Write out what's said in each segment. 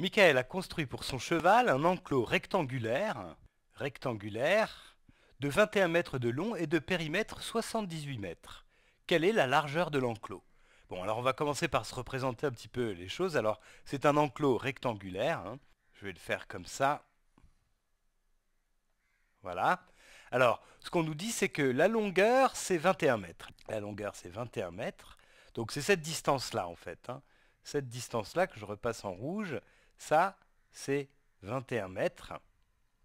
Michael a construit pour son cheval un enclos rectangulaire, rectangulaire de 21 mètres de long et de périmètre 78 mètres. Quelle est la largeur de l'enclos Bon, alors on va commencer par se représenter un petit peu les choses. Alors, c'est un enclos rectangulaire. Hein. Je vais le faire comme ça. Voilà. Alors, ce qu'on nous dit, c'est que la longueur, c'est 21 mètres. La longueur, c'est 21 mètres. Donc, c'est cette distance-là, en fait. Hein. Cette distance-là que je repasse en rouge. Ça, c'est 21 mètres.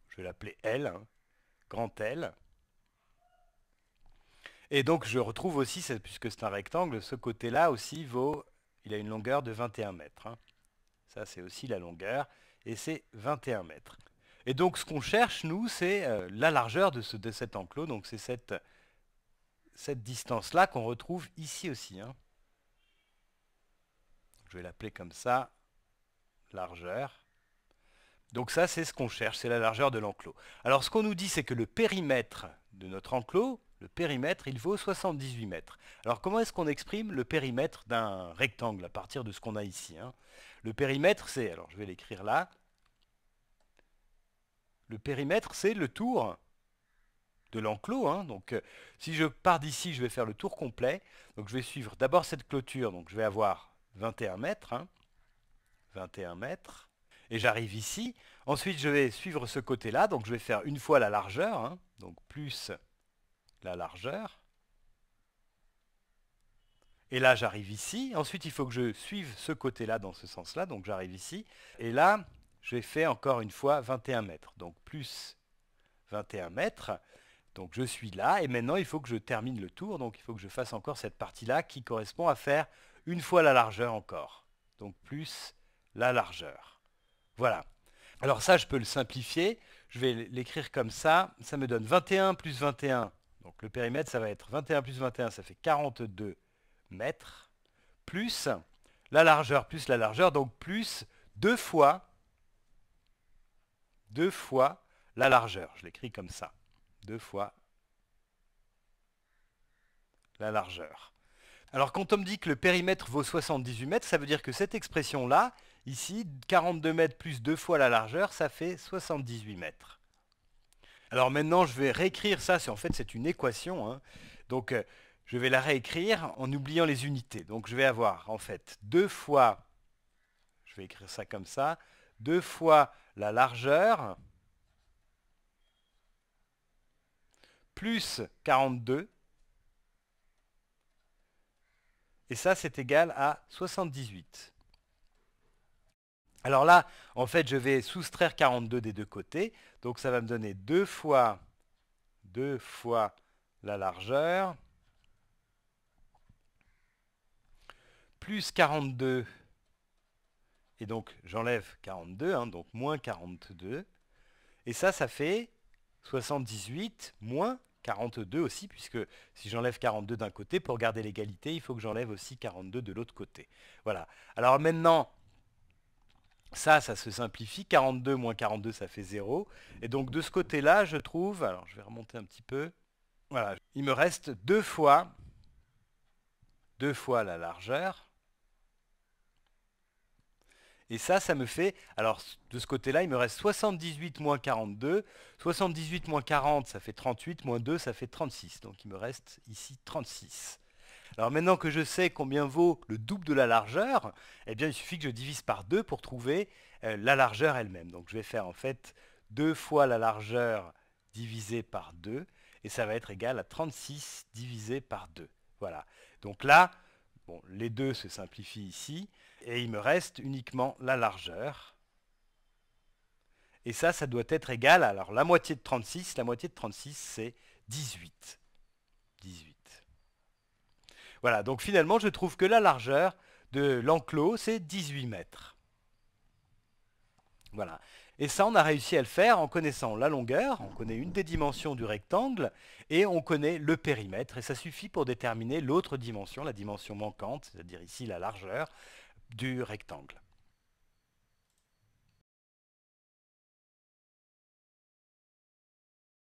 Je vais l'appeler L, hein. grand L. Et donc je retrouve aussi, puisque c'est un rectangle, ce côté-là aussi vaut, il a une longueur de 21 mètres. Hein. Ça c'est aussi la longueur, et c'est 21 mètres. Et donc ce qu'on cherche, nous, c'est euh, la largeur de, ce, cet enclos, donc c'est cette, distance-là qu'on retrouve ici aussi. Hein. Je vais l'appeler comme ça, largeur. Donc ça, c'est ce qu'on cherche, c'est la largeur de l'enclos. Alors ce qu'on nous dit, c'est que le périmètre de notre enclos, le périmètre, il vaut 78 mètres. Alors comment est-ce qu'on exprime le périmètre d'un rectangle à partir de ce qu'on a ici hein Le périmètre, c'est, alors je vais l'écrire là, le périmètre, c'est le tour de l'enclos. Hein. Donc euh, si je pars d'ici, je vais faire le tour complet. Donc je vais suivre d'abord cette clôture, donc je vais avoir 21 mètres. Hein. 21 mètres. Et j'arrive ici. Ensuite, je vais suivre ce côté-là. Donc, je vais faire une fois la largeur. Hein. donc, plus la largeur. Et là, j'arrive ici. Ensuite, il faut que je suive ce côté-là dans ce sens-là. Donc, j'arrive ici. Et là, je vais faire encore une fois 21 mètres. Donc, plus 21 mètres. Donc, je suis là. Et maintenant, il faut que je termine le tour. Donc, il faut que je fasse encore cette partie-là qui correspond à faire une fois la largeur encore. Donc, plus la largeur. Voilà. Alors ça, je peux le simplifier. Je vais l'écrire comme ça. Ça me donne 21 plus 21. Donc le périmètre, ça va être 21 plus 21, ça fait 42 mètres. Plus la largeur, plus la largeur, donc plus deux fois, deux fois la largeur. Je l'écris comme ça. Deux fois la largeur. Alors quand on me dit que le périmètre vaut 78 mètres, ça veut dire que cette expression-là, Ici, 42 mètres plus deux fois la largeur, ça fait 78 mètres. Alors maintenant, je vais réécrire ça. En fait, c'est une équation. Hein. Donc, euh, je vais la réécrire en oubliant les unités. Donc, je vais avoir, en fait, 2 fois, je vais écrire ça comme ça, 2 fois la largeur plus 42. Et ça, c'est égal à 78. Alors là, en fait, je vais soustraire 42 des deux côtés. Donc ça va me donner 2 fois, fois la largeur, plus 42. Et donc j'enlève 42, hein, donc moins 42. Et ça, ça fait 78 moins 42 aussi, puisque si j'enlève 42 d'un côté, pour garder l'égalité, il faut que j'enlève aussi 42 de l'autre côté. Voilà. Alors maintenant, ça, ça se simplifie. 42 moins 42, ça fait 0. Et donc de ce côté-là, je trouve, alors je vais remonter un petit peu, voilà, il me reste deux fois, deux fois la largeur. Et ça, ça me fait, alors de ce côté-là, il me reste 78 moins 42. 78 moins 40, ça fait 38, moins 2, ça fait 36. Donc il me reste ici 36. Alors maintenant que je sais combien vaut le double de la largeur, eh bien il suffit que je divise par 2 pour trouver euh, la largeur elle-même. Donc je vais faire en fait 2 fois la largeur divisé par 2, et ça va être égal à 36 divisé par 2. Voilà. Donc là, bon, les deux se simplifient ici, et il me reste uniquement la largeur. Et ça, ça doit être égal à alors, la moitié de 36. La moitié de 36, c'est 18. Voilà, donc finalement, je trouve que la largeur de l'enclos, c'est 18 mètres. Voilà. Et ça, on a réussi à le faire en connaissant la longueur, on connaît une des dimensions du rectangle, et on connaît le périmètre, et ça suffit pour déterminer l'autre dimension, la dimension manquante, c'est-à-dire ici la largeur du rectangle.